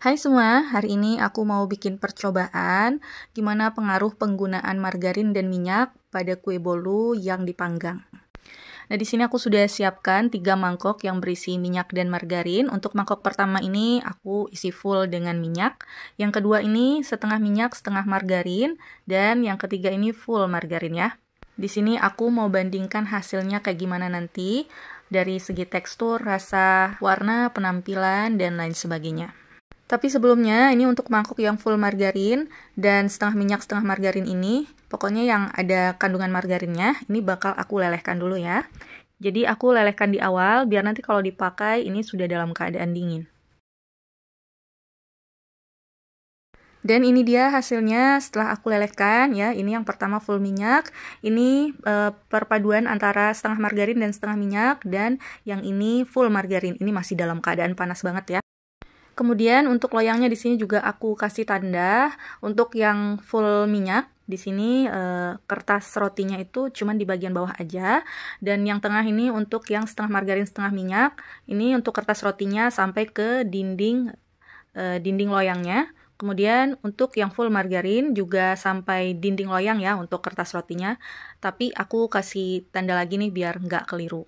Hai semua, hari ini aku mau bikin percobaan gimana pengaruh penggunaan margarin dan minyak pada kue bolu yang dipanggang. Nah, di sini aku sudah siapkan 3 mangkok yang berisi minyak dan margarin. Untuk mangkok pertama ini aku isi full dengan minyak. Yang kedua ini setengah minyak, setengah margarin, dan yang ketiga ini full margarin ya. Di sini aku mau bandingkan hasilnya kayak gimana nanti dari segi tekstur, rasa, warna, penampilan, dan lain sebagainya. Tapi sebelumnya ini untuk mangkuk yang full margarin dan setengah minyak setengah margarin ini, pokoknya yang ada kandungan margarinnya, ini bakal aku lelehkan dulu ya. Jadi aku lelehkan di awal biar nanti kalau dipakai ini sudah dalam keadaan dingin. Dan ini dia hasilnya setelah aku lelehkan ya. Ini yang pertama full minyak. Ini e, perpaduan antara setengah margarin dan setengah minyak dan yang ini full margarin. Ini masih dalam keadaan panas banget ya. Kemudian untuk loyangnya di sini juga aku kasih tanda. Untuk yang full minyak di sini eh, kertas rotinya itu cuman di bagian bawah aja dan yang tengah ini untuk yang setengah margarin setengah minyak. Ini untuk kertas rotinya sampai ke dinding eh, dinding loyangnya. Kemudian untuk yang full margarin juga sampai dinding loyang ya untuk kertas rotinya. Tapi aku kasih tanda lagi nih biar nggak keliru.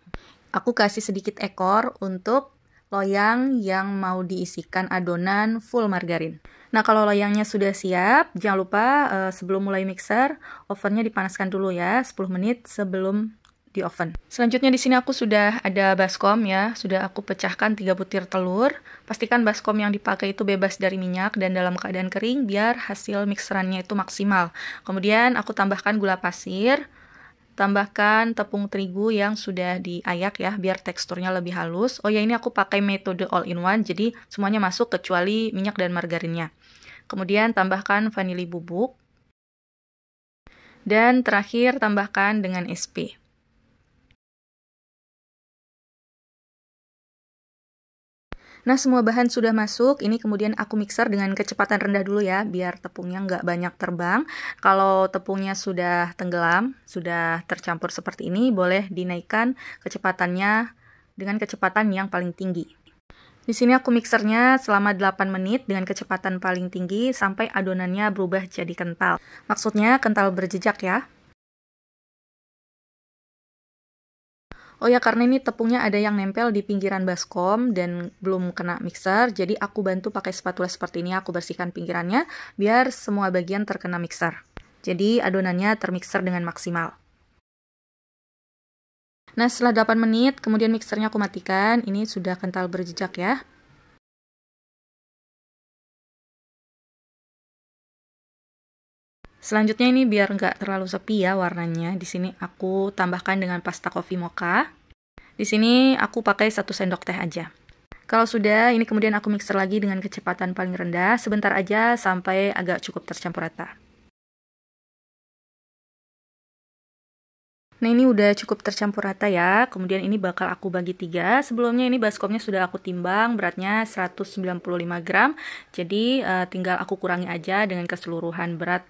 Aku kasih sedikit ekor untuk loyang yang mau diisikan adonan full margarin. Nah, kalau loyangnya sudah siap, jangan lupa uh, sebelum mulai mixer, ovennya dipanaskan dulu ya, 10 menit sebelum di oven. Selanjutnya di sini aku sudah ada baskom ya, sudah aku pecahkan 3 butir telur. Pastikan baskom yang dipakai itu bebas dari minyak dan dalam keadaan kering biar hasil mixerannya itu maksimal. Kemudian aku tambahkan gula pasir, Tambahkan tepung terigu yang sudah diayak ya biar teksturnya lebih halus. Oh ya ini aku pakai metode all in one jadi semuanya masuk kecuali minyak dan margarinnya. Kemudian tambahkan vanili bubuk. Dan terakhir tambahkan dengan SP. Nah, semua bahan sudah masuk. Ini kemudian aku mixer dengan kecepatan rendah dulu ya, biar tepungnya nggak banyak terbang. Kalau tepungnya sudah tenggelam, sudah tercampur seperti ini, boleh dinaikkan kecepatannya dengan kecepatan yang paling tinggi. Di sini aku mixernya selama 8 menit dengan kecepatan paling tinggi sampai adonannya berubah jadi kental. Maksudnya kental berjejak ya. Oh ya karena ini tepungnya ada yang nempel di pinggiran baskom dan belum kena mixer, jadi aku bantu pakai spatula seperti ini aku bersihkan pinggirannya biar semua bagian terkena mixer. Jadi adonannya termixer dengan maksimal. Nah setelah 8 menit kemudian mixernya aku matikan, ini sudah kental berjejak ya. Selanjutnya ini biar nggak terlalu sepi ya warnanya. Di sini aku tambahkan dengan pasta coffee mocha. Di sini aku pakai satu sendok teh aja. Kalau sudah, ini kemudian aku mixer lagi dengan kecepatan paling rendah sebentar aja sampai agak cukup tercampur rata. Nah ini udah cukup tercampur rata ya, kemudian ini bakal aku bagi tiga. Sebelumnya ini baskomnya sudah aku timbang, beratnya 195 gram, jadi uh, tinggal aku kurangi aja dengan keseluruhan berat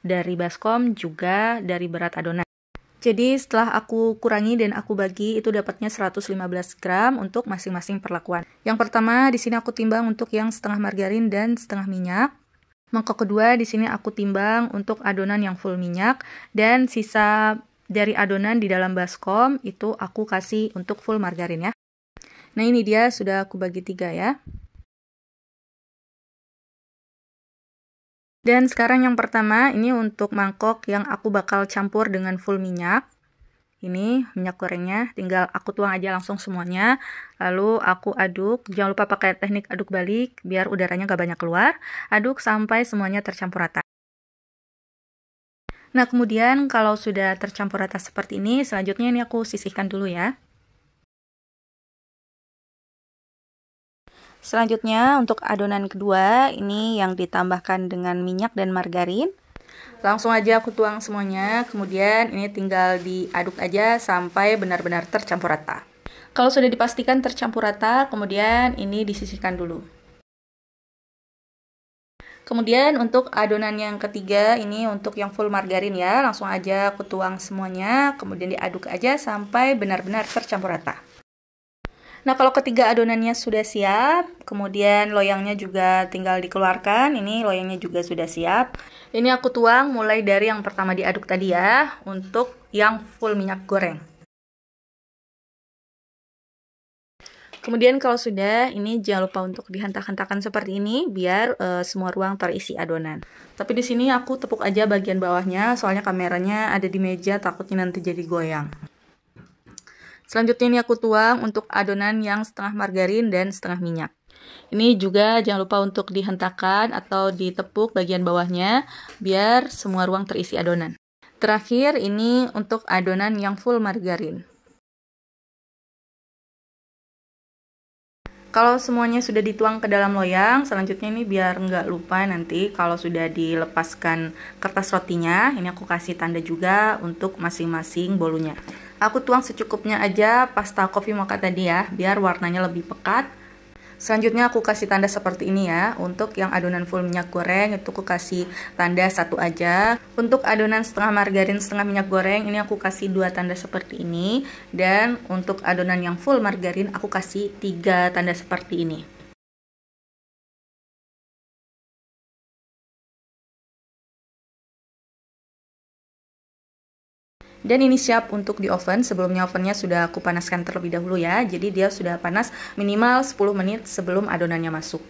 dari Baskom juga dari berat adonan. Jadi setelah aku kurangi dan aku bagi itu dapatnya 115 gram untuk masing-masing perlakuan. Yang pertama di sini aku timbang untuk yang setengah margarin dan setengah minyak. Mangkok kedua di sini aku timbang untuk adonan yang full minyak dan sisa dari adonan di dalam baskom itu aku kasih untuk full margarin ya. Nah ini dia sudah aku bagi tiga ya. Dan sekarang yang pertama ini untuk mangkok yang aku bakal campur dengan full minyak. Ini minyak gorengnya tinggal aku tuang aja langsung semuanya. Lalu aku aduk, jangan lupa pakai teknik aduk balik biar udaranya gak banyak keluar. Aduk sampai semuanya tercampur rata. Nah kemudian kalau sudah tercampur rata seperti ini, selanjutnya ini aku sisihkan dulu ya. Selanjutnya untuk adonan kedua ini yang ditambahkan dengan minyak dan margarin. Langsung aja aku tuang semuanya, kemudian ini tinggal diaduk aja sampai benar-benar tercampur rata. Kalau sudah dipastikan tercampur rata, kemudian ini disisihkan dulu. Kemudian untuk adonan yang ketiga ini untuk yang full margarin ya, langsung aja aku tuang semuanya, kemudian diaduk aja sampai benar-benar tercampur rata. Nah, kalau ketiga adonannya sudah siap, kemudian loyangnya juga tinggal dikeluarkan. Ini loyangnya juga sudah siap. Ini aku tuang mulai dari yang pertama diaduk tadi ya, untuk yang full minyak goreng. Kemudian kalau sudah, ini jangan lupa untuk dihentak-hentakan seperti ini biar e, semua ruang terisi adonan. Tapi di sini aku tepuk aja bagian bawahnya, soalnya kameranya ada di meja takutnya nanti jadi goyang. Selanjutnya ini aku tuang untuk adonan yang setengah margarin dan setengah minyak. Ini juga jangan lupa untuk dihentakkan atau ditepuk bagian bawahnya biar semua ruang terisi adonan. Terakhir ini untuk adonan yang full margarin. Kalau semuanya sudah dituang ke dalam loyang, selanjutnya ini biar nggak lupa nanti kalau sudah dilepaskan kertas rotinya, ini aku kasih tanda juga untuk masing-masing bolunya. Aku tuang secukupnya aja pasta kopi mocha tadi ya, biar warnanya lebih pekat. Selanjutnya aku kasih tanda seperti ini ya. Untuk yang adonan full minyak goreng itu aku kasih tanda satu aja. Untuk adonan setengah margarin setengah minyak goreng ini aku kasih dua tanda seperti ini. Dan untuk adonan yang full margarin aku kasih tiga tanda seperti ini. Dan ini siap untuk di oven. Sebelumnya ovennya sudah aku panaskan terlebih dahulu ya. Jadi dia sudah panas minimal 10 menit sebelum adonannya masuk.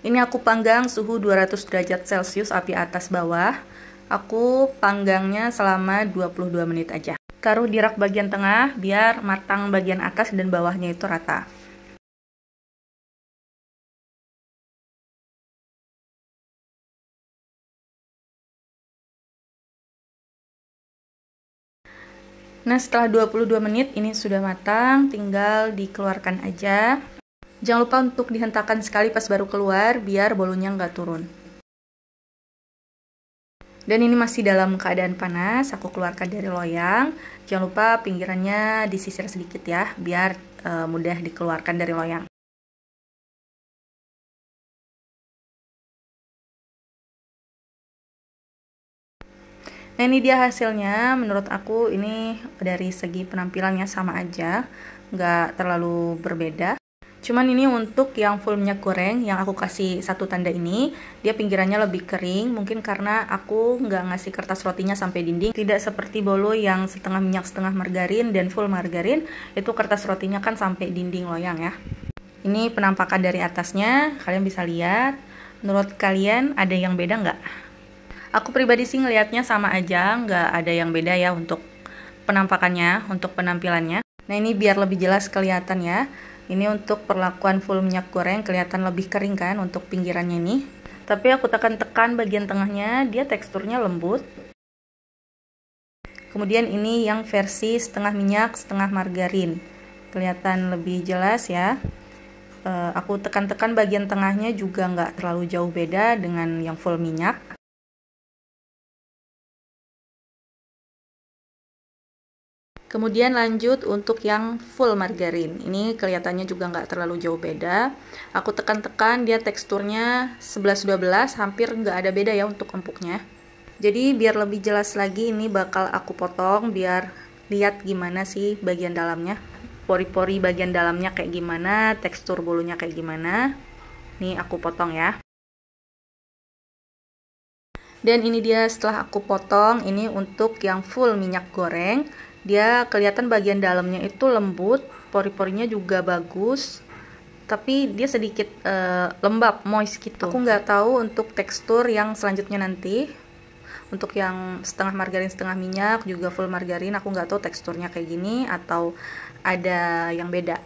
Ini aku panggang suhu 200 derajat Celcius api atas bawah. Aku panggangnya selama 22 menit aja. Taruh di rak bagian tengah biar matang bagian atas dan bawahnya itu rata. Nah setelah 22 menit ini sudah matang, tinggal dikeluarkan aja. Jangan lupa untuk dihentakkan sekali pas baru keluar biar bolunya nggak turun. Dan ini masih dalam keadaan panas, aku keluarkan dari loyang. Jangan lupa pinggirannya disisir sedikit ya, biar e, mudah dikeluarkan dari loyang. Nah ini dia hasilnya, menurut aku ini dari segi penampilannya sama aja, nggak terlalu berbeda. Cuman ini untuk yang full minyak goreng yang aku kasih satu tanda ini, dia pinggirannya lebih kering, mungkin karena aku nggak ngasih kertas rotinya sampai dinding. Tidak seperti bolu yang setengah minyak setengah margarin dan full margarin, itu kertas rotinya kan sampai dinding loyang ya. Ini penampakan dari atasnya, kalian bisa lihat. Menurut kalian ada yang beda nggak? aku pribadi sih ngelihatnya sama aja nggak ada yang beda ya untuk penampakannya untuk penampilannya nah ini biar lebih jelas kelihatan ya ini untuk perlakuan full minyak goreng kelihatan lebih kering kan untuk pinggirannya ini tapi aku tekan-tekan bagian tengahnya dia teksturnya lembut kemudian ini yang versi setengah minyak setengah margarin kelihatan lebih jelas ya eh, aku tekan-tekan bagian tengahnya juga nggak terlalu jauh beda dengan yang full minyak Kemudian lanjut untuk yang full margarin. Ini kelihatannya juga nggak terlalu jauh beda. Aku tekan-tekan dia teksturnya 11-12 hampir nggak ada beda ya untuk empuknya. Jadi biar lebih jelas lagi ini bakal aku potong biar lihat gimana sih bagian dalamnya. Pori-pori bagian dalamnya kayak gimana, tekstur bolunya kayak gimana. Nih aku potong ya. Dan ini dia setelah aku potong, ini untuk yang full minyak goreng dia kelihatan bagian dalamnya itu lembut pori-porinya juga bagus tapi dia sedikit uh, lembab moist gitu aku nggak tahu untuk tekstur yang selanjutnya nanti untuk yang setengah margarin setengah minyak juga full margarin aku nggak tahu teksturnya kayak gini atau ada yang beda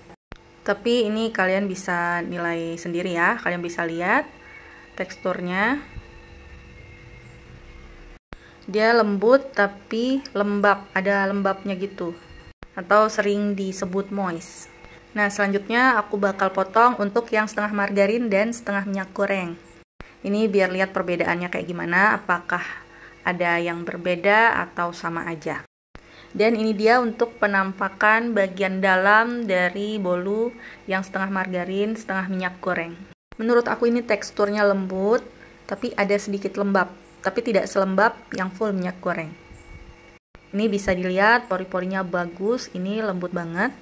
tapi ini kalian bisa nilai sendiri ya kalian bisa lihat teksturnya dia lembut tapi lembab ada lembabnya gitu atau sering disebut moist nah selanjutnya aku bakal potong untuk yang setengah margarin dan setengah minyak goreng ini biar lihat perbedaannya kayak gimana apakah ada yang berbeda atau sama aja dan ini dia untuk penampakan bagian dalam dari bolu yang setengah margarin setengah minyak goreng menurut aku ini teksturnya lembut tapi ada sedikit lembab tapi tidak selembab yang full minyak goreng. Ini bisa dilihat pori-porinya bagus, ini lembut banget.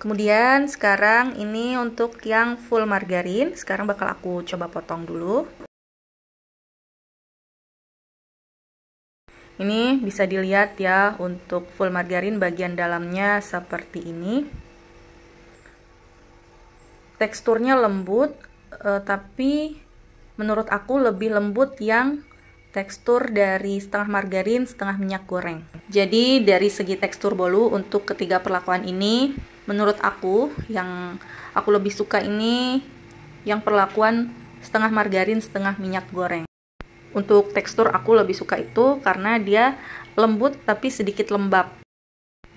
Kemudian sekarang ini untuk yang full margarin, sekarang bakal aku coba potong dulu. Ini bisa dilihat ya untuk full margarin bagian dalamnya seperti ini. Teksturnya lembut, eh, tapi menurut aku lebih lembut yang tekstur dari setengah margarin, setengah minyak goreng. Jadi dari segi tekstur bolu untuk ketiga perlakuan ini, menurut aku yang aku lebih suka ini yang perlakuan setengah margarin, setengah minyak goreng. Untuk tekstur aku lebih suka itu karena dia lembut tapi sedikit lembab.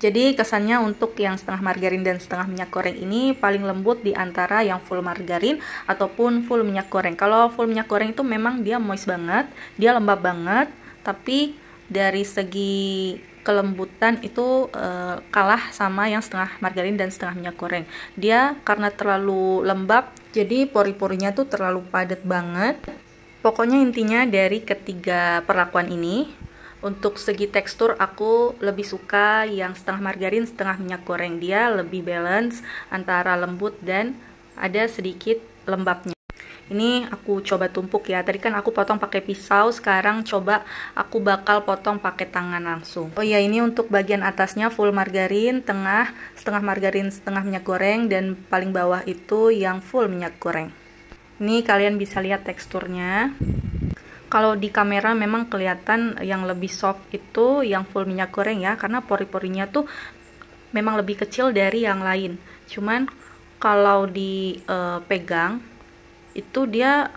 Jadi kesannya untuk yang setengah margarin dan setengah minyak goreng ini paling lembut di antara yang full margarin ataupun full minyak goreng. Kalau full minyak goreng itu memang dia moist banget, dia lembab banget, tapi dari segi kelembutan itu e, kalah sama yang setengah margarin dan setengah minyak goreng. Dia karena terlalu lembab, jadi pori-porinya tuh terlalu padat banget. Pokoknya intinya dari ketiga perlakuan ini, untuk segi tekstur aku lebih suka yang setengah margarin, setengah minyak goreng. Dia lebih balance antara lembut dan ada sedikit lembabnya. Ini aku coba tumpuk ya. Tadi kan aku potong pakai pisau, sekarang coba aku bakal potong pakai tangan langsung. Oh ya, ini untuk bagian atasnya full margarin, tengah setengah margarin, setengah minyak goreng dan paling bawah itu yang full minyak goreng. Ini kalian bisa lihat teksturnya kalau di kamera memang kelihatan yang lebih soft itu yang full minyak goreng ya karena pori-porinya tuh memang lebih kecil dari yang lain cuman kalau dipegang eh, pegang itu dia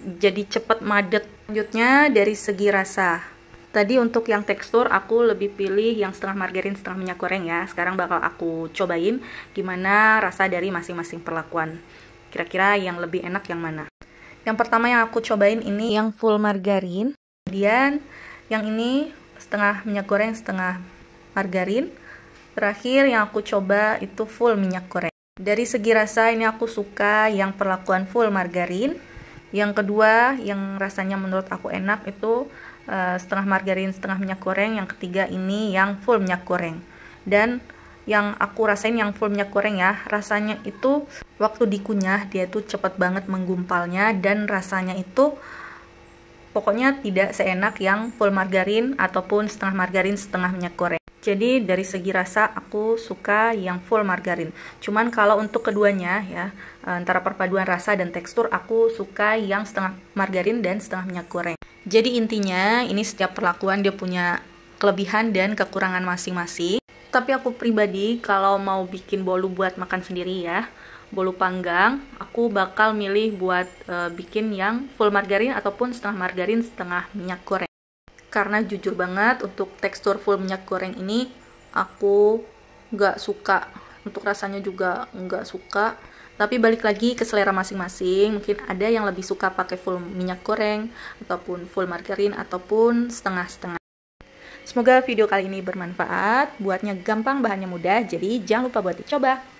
jadi cepet madet Selanjutnya dari segi rasa tadi untuk yang tekstur aku lebih pilih yang setengah margarin setengah minyak goreng ya sekarang bakal aku cobain gimana rasa dari masing-masing perlakuan kira-kira yang lebih enak yang mana yang pertama yang aku cobain ini yang full margarin. Kemudian yang ini setengah minyak goreng, setengah margarin. Terakhir yang aku coba itu full minyak goreng. Dari segi rasa ini aku suka yang perlakuan full margarin. Yang kedua yang rasanya menurut aku enak itu eh, setengah margarin, setengah minyak goreng. Yang ketiga ini yang full minyak goreng. Dan yang aku rasain yang full minyak goreng ya rasanya itu waktu dikunyah dia tuh cepet banget menggumpalnya dan rasanya itu pokoknya tidak seenak yang full margarin ataupun setengah margarin setengah minyak goreng jadi dari segi rasa aku suka yang full margarin cuman kalau untuk keduanya ya antara perpaduan rasa dan tekstur aku suka yang setengah margarin dan setengah minyak goreng jadi intinya ini setiap perlakuan dia punya kelebihan dan kekurangan masing-masing tapi aku pribadi kalau mau bikin bolu buat makan sendiri ya bolu panggang aku bakal milih buat e, bikin yang full margarin ataupun setengah margarin setengah minyak goreng karena jujur banget untuk tekstur full minyak goreng ini aku nggak suka untuk rasanya juga nggak suka tapi balik lagi ke selera masing-masing mungkin ada yang lebih suka pakai full minyak goreng ataupun full margarin ataupun setengah-setengah Semoga video kali ini bermanfaat, buatnya gampang, bahannya mudah, jadi jangan lupa buat dicoba.